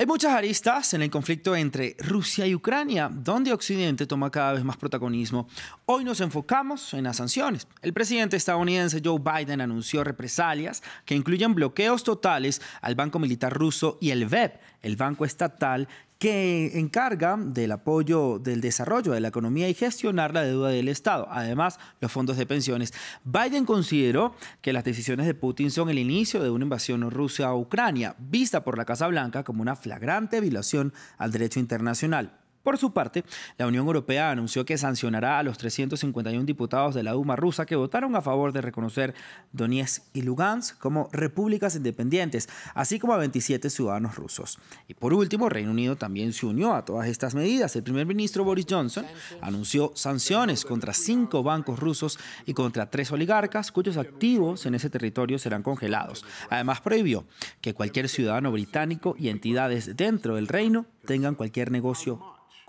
Hay muchas aristas en el conflicto entre Rusia y Ucrania, donde Occidente toma cada vez más protagonismo. Hoy nos enfocamos en las sanciones. El presidente estadounidense Joe Biden anunció represalias que incluyen bloqueos totales al Banco Militar Ruso y el BEP, el banco estatal que encarga del apoyo del desarrollo de la economía y gestionar la deuda del Estado, además los fondos de pensiones. Biden consideró que las decisiones de Putin son el inicio de una invasión rusa a Ucrania, vista por la Casa Blanca como una flagrante violación al derecho internacional. Por su parte, la Unión Europea anunció que sancionará a los 351 diputados de la Duma rusa que votaron a favor de reconocer Donetsk y Lugansk como repúblicas independientes, así como a 27 ciudadanos rusos. Y por último, Reino Unido también se unió a todas estas medidas. El primer ministro Boris Johnson anunció sanciones contra cinco bancos rusos y contra tres oligarcas cuyos activos en ese territorio serán congelados. Además, prohibió que cualquier ciudadano británico y entidades dentro del reino tengan cualquier negocio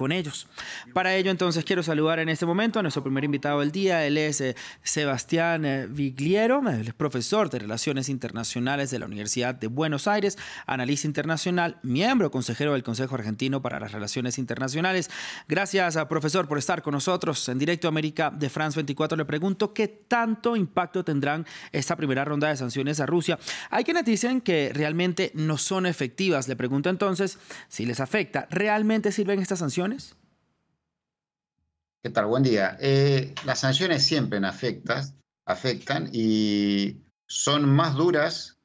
con ellos. Para ello, entonces, quiero saludar en este momento a nuestro primer invitado del día. Él es eh, Sebastián eh, Vigliero, profesor de Relaciones Internacionales de la Universidad de Buenos Aires, analista internacional, miembro consejero del Consejo Argentino para las Relaciones Internacionales. Gracias, ah, profesor, por estar con nosotros en Directo América de France 24. Le pregunto qué tanto impacto tendrán esta primera ronda de sanciones a Rusia. Hay quienes dicen que realmente no son efectivas. Le pregunto entonces si les afecta. ¿Realmente sirven estas sanciones? ¿Qué tal? Buen día. Eh, las sanciones siempre afectas, afectan y son más duras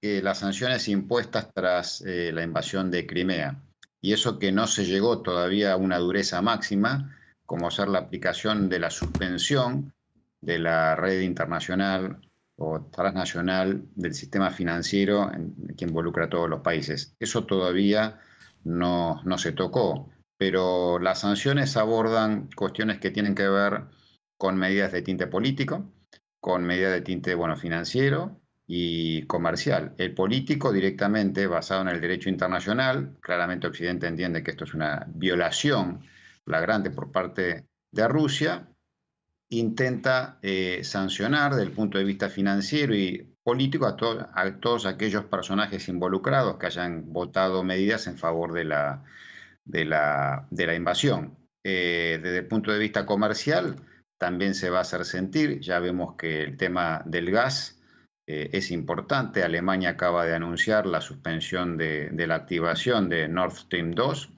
que las sanciones impuestas tras eh, la invasión de Crimea. Y eso que no se llegó todavía a una dureza máxima, como ser la aplicación de la suspensión de la red internacional o transnacional del sistema financiero que involucra a todos los países. Eso todavía no, no se tocó pero las sanciones abordan cuestiones que tienen que ver con medidas de tinte político, con medidas de tinte bueno, financiero y comercial. El político directamente, basado en el derecho internacional, claramente Occidente entiende que esto es una violación flagrante por parte de Rusia, intenta eh, sancionar desde el punto de vista financiero y político a todos aquellos personajes involucrados que hayan votado medidas en favor de la de la, de la invasión. Eh, desde el punto de vista comercial, también se va a hacer sentir. Ya vemos que el tema del gas eh, es importante. Alemania acaba de anunciar la suspensión de, la activación de Nord Stream 2.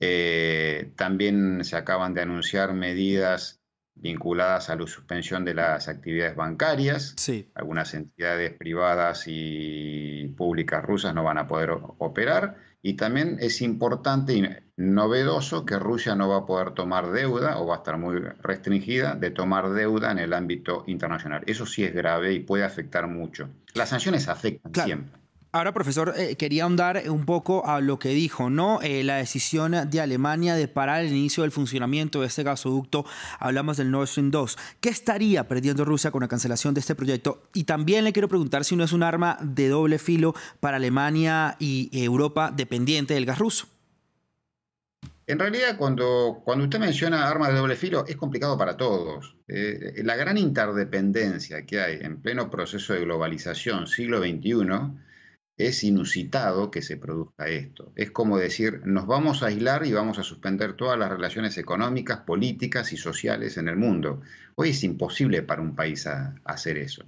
Eh, también se acaban de anunciar medidas vinculadas a la suspensión de las actividades bancarias. Sí. Algunas entidades privadas y públicas rusas no van a poder operar. Y también es importante y novedoso que Rusia no va a poder tomar deuda o va a estar muy restringida de tomar deuda en el ámbito internacional. Eso sí es grave y puede afectar mucho. Las sanciones afectan siempre. Ahora, profesor, eh, quería ahondar un poco a lo que dijo, ¿no? Eh, la decisión de Alemania de parar el inicio del funcionamiento de este gasoducto, hablamos del Nord Stream 2. ¿Qué estaría perdiendo Rusia con la cancelación de este proyecto? Y también le quiero preguntar si no es un arma de doble filo para Alemania y Europa dependiente del gas ruso. En realidad, cuando, cuando usted menciona armas de doble filo, es complicado para todos. Eh, la gran interdependencia que hay en pleno proceso de globalización siglo XXI es inusitado que se produzca esto. Es como decir, nos vamos a aislar y vamos a suspender todas las relaciones económicas, políticas y sociales en el mundo. Hoy es imposible para un país hacer eso.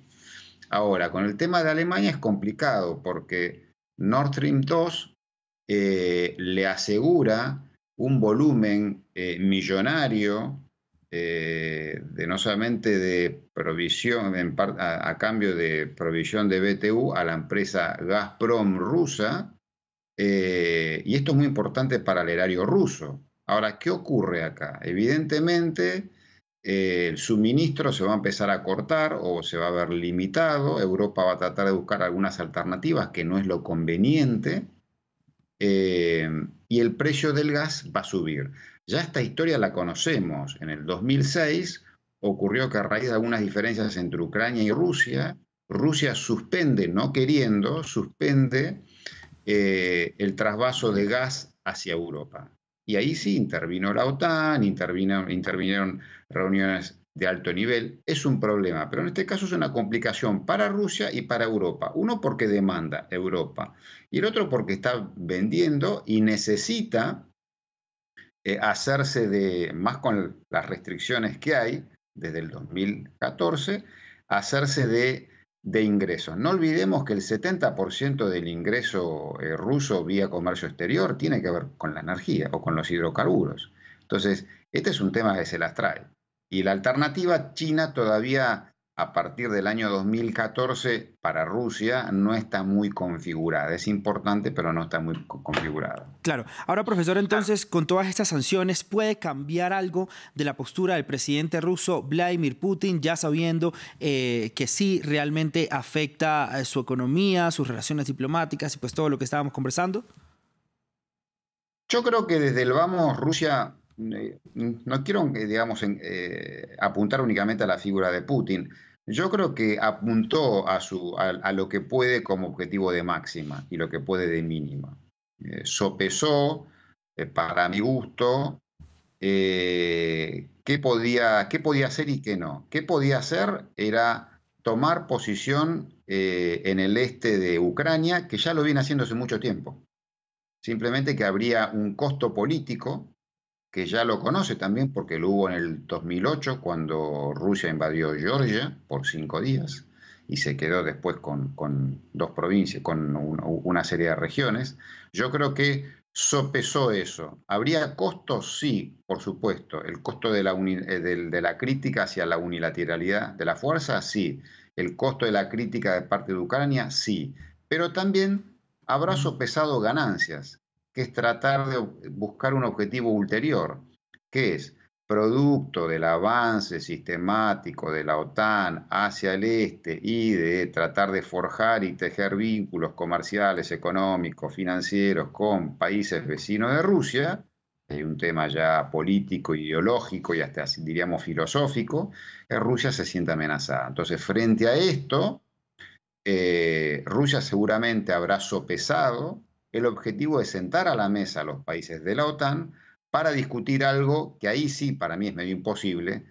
Ahora, con el tema de Alemania es complicado porque Nord Stream 2 eh, le asegura un volumen eh, millonario eh, de no solamente de provisión, a, cambio de provisión de BTU a la empresa Gazprom rusa, eh, y esto es muy importante para el erario ruso. Ahora, ¿qué ocurre acá? Evidentemente, eh, el suministro se va a empezar a cortar o se va a ver limitado. Europa va a tratar de buscar algunas alternativas, que no es lo conveniente y el precio del gas va a subir. Ya esta historia la conocemos. En el 2006 ocurrió que a raíz de algunas diferencias entre Ucrania y Rusia, Rusia suspende, no queriendo, suspende eh, el trasvaso de gas hacia Europa. Y ahí sí intervino la OTAN, intervino, intervinieron reuniones de alto nivel es un problema, pero en este caso es una complicación para Rusia y para Europa. Uno porque demanda Europa y el otro porque está vendiendo y necesita eh, hacerse de, más con las restricciones que hay desde el 2014, hacerse de, ingresos. No olvidemos que el 70% del ingreso eh, ruso vía comercio exterior tiene que ver con la energía o con los hidrocarburos. Entonces, este es un tema que se las trae. Y la alternativa china todavía a partir del año 2014 para Rusia no está muy configurada. Es importante, pero no está muy configurada. Claro. Ahora, profesor, entonces, con todas estas sanciones, ¿puede cambiar algo de la postura del presidente ruso Vladimir Putin, ya sabiendo eh, que sí realmente afecta eh, su economía, sus relaciones diplomáticas y pues todo lo que estábamos conversando? Yo creo que desde el vamos Rusia eh, no quiero, eh, digamos, eh, apuntar únicamente a la figura de Putin. Yo creo que apuntó a, lo que puede como objetivo de máxima y lo que puede de mínima. sopesó, para mi gusto, qué, podía, qué podía hacer y qué no. Qué podía hacer era tomar posición en el este de Ucrania, que ya lo viene haciendo hace mucho tiempo. Simplemente que habría un costo político que ya lo conoce también porque lo hubo en el 2008 cuando Rusia invadió Georgia por cinco días y se quedó después con, dos provincias, con una serie de regiones. Yo creo que sopesó eso. ¿Habría costos? Sí, por supuesto. ¿El costo de eh, de la crítica hacia la unilateralidad de la fuerza? Sí. ¿El costo de la crítica de parte de Ucrania? Sí. Pero también habrá sopesado ganancias que es tratar de buscar un objetivo ulterior, que es producto del avance sistemático de la OTAN hacia el este y de tratar de forjar y tejer vínculos comerciales, económicos, financieros con países vecinos de Rusia, hay un tema ya político, ideológico y hasta diríamos filosófico, que eh, Rusia se siente amenazada. Entonces, frente a esto, eh, Rusia seguramente habrá sopesado el objetivo es sentar a la mesa a los países de la OTAN para discutir algo que ahí sí para mí es medio imposible,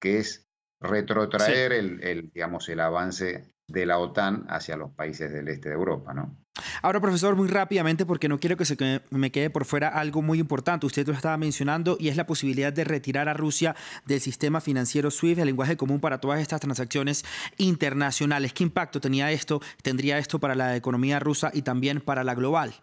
que es retrotraer el, digamos, el avance de la OTAN hacia los países del este de Europa, ¿no? Ahora, profesor, muy rápidamente, porque no quiero que se me quede por fuera algo muy importante. Usted lo estaba mencionando y es la posibilidad de retirar a Rusia del sistema financiero SWIFT, el lenguaje común para todas estas transacciones internacionales. ¿Qué impacto tenía esto, tendría esto para la economía rusa y también para la global?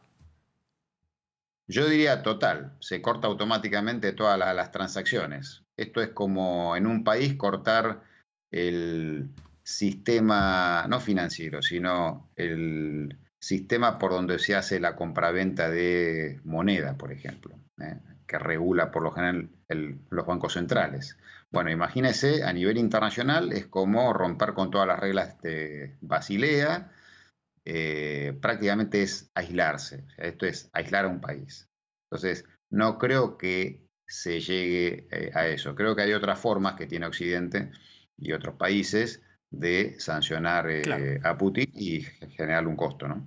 Yo diría total, se corta automáticamente todas las transacciones. Esto es como en un país cortar el sistema, no financiero, sino el sistema por donde se hace la compraventa de moneda, por ejemplo, ¿eh? que regula por lo general los bancos centrales. Bueno, imagínense, a nivel internacional es como romper con todas las reglas de Basilea, eh, prácticamente es aislarse, esto es aislar a un país. Entonces, no creo que se llegue eh, a eso. Creo que hay otras formas que tiene Occidente y otros países de sancionar eh, a Putin y generar un costo, ¿no?